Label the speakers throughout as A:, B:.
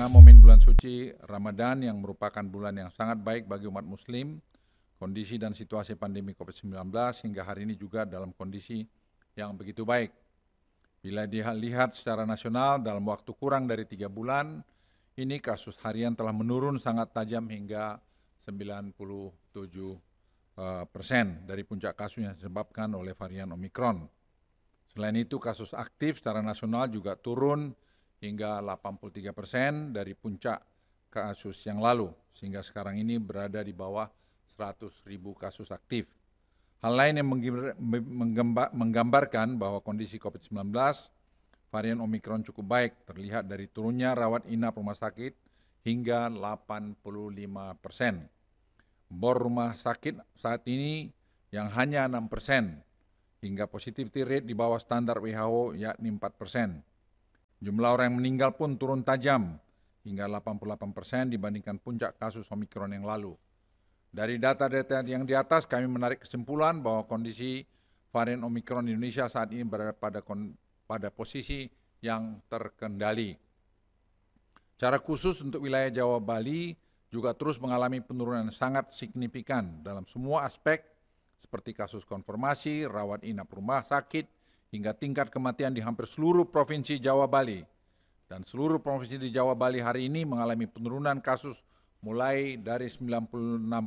A: tengah momen bulan suci Ramadan yang merupakan bulan yang sangat baik bagi umat muslim, kondisi dan situasi pandemi COVID-19 hingga hari ini juga dalam kondisi yang begitu baik. Bila dilihat secara nasional dalam waktu kurang dari tiga bulan, ini kasus harian telah menurun sangat tajam hingga 97 eh, persen dari puncak kasus yang disebabkan oleh varian Omikron. Selain itu, kasus aktif secara nasional juga turun hingga 83 persen dari puncak kasus yang lalu, sehingga sekarang ini berada di bawah 100 ribu kasus aktif. Hal lain yang menggambarkan bahwa kondisi COVID-19 varian Omikron cukup baik, terlihat dari turunnya rawat inap rumah sakit hingga 85 persen. Bor rumah sakit saat ini yang hanya 6 persen, hingga positivity rate di bawah standar WHO yakni 4 persen. Jumlah orang yang meninggal pun turun tajam hingga 88 persen dibandingkan puncak kasus Omikron yang lalu. Dari data-data yang di atas, kami menarik kesimpulan bahwa kondisi varian Omikron Indonesia saat ini berada pada, pada posisi yang terkendali. Cara khusus untuk wilayah Jawa Bali juga terus mengalami penurunan sangat signifikan dalam semua aspek seperti kasus konfirmasi, rawat inap rumah sakit, hingga tingkat kematian di hampir seluruh provinsi Jawa Bali. Dan seluruh provinsi di Jawa Bali hari ini mengalami penurunan kasus mulai dari 96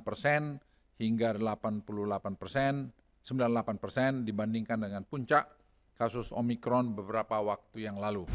A: persen hingga 88 persen, 98 persen dibandingkan dengan puncak kasus Omikron beberapa waktu yang lalu.